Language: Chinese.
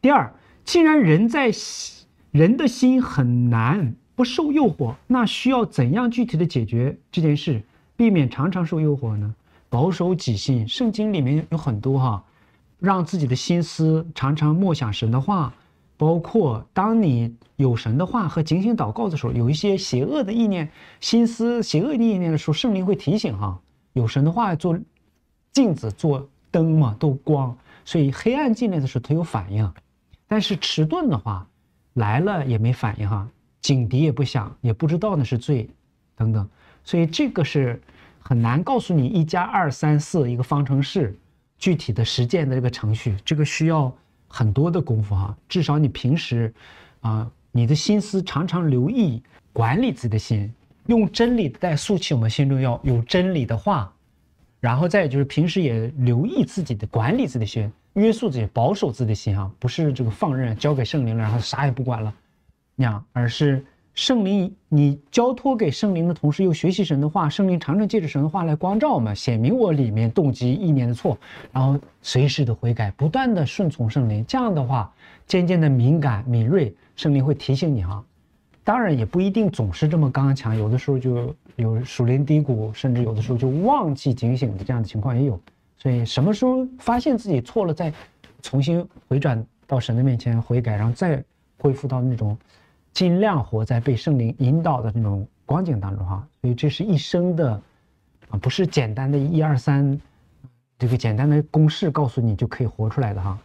第二，既然人在人的心很难不受诱惑，那需要怎样具体的解决这件事，避免常常受诱惑呢？保守己心，圣经里面有很多哈，让自己的心思常常默想神的话，包括当你有神的话和警醒祷告的时候，有一些邪恶的意念、心思、邪恶意念的时候，圣灵会提醒哈，有神的话做镜子、做灯嘛，都光，所以黑暗进来的时候，它有反应。但是迟钝的话，来了也没反应哈，警笛也不响，也不知道那是罪，等等，所以这个是很难告诉你一加二三四一个方程式，具体的实践的这个程序，这个需要很多的功夫哈。至少你平时啊，你的心思常常留意管理自己的心，用真理的带起我们心中要有真理的话，然后再就是平时也留意自己的管理自己的心。约束自己，保守自己的心啊，不是这个放任，交给圣灵了，然后啥也不管了，那样，而是圣灵，你交托给圣灵的同时，又学习神的话，圣灵常常借着神的话来光照我们，显明我里面动机意念的错，然后随时的悔改，不断的顺从圣灵，这样的话，渐渐的敏感敏锐，圣灵会提醒你啊，当然也不一定总是这么刚强，有的时候就有属灵低谷，甚至有的时候就忘记警醒的这样的情况也有。所以什么时候发现自己错了，再重新回转到神的面前悔改，然后再恢复到那种尽量活在被圣灵引导的那种光景当中哈。所以这是一生的啊，不是简单的一二三这个简单的公式告诉你就可以活出来的哈。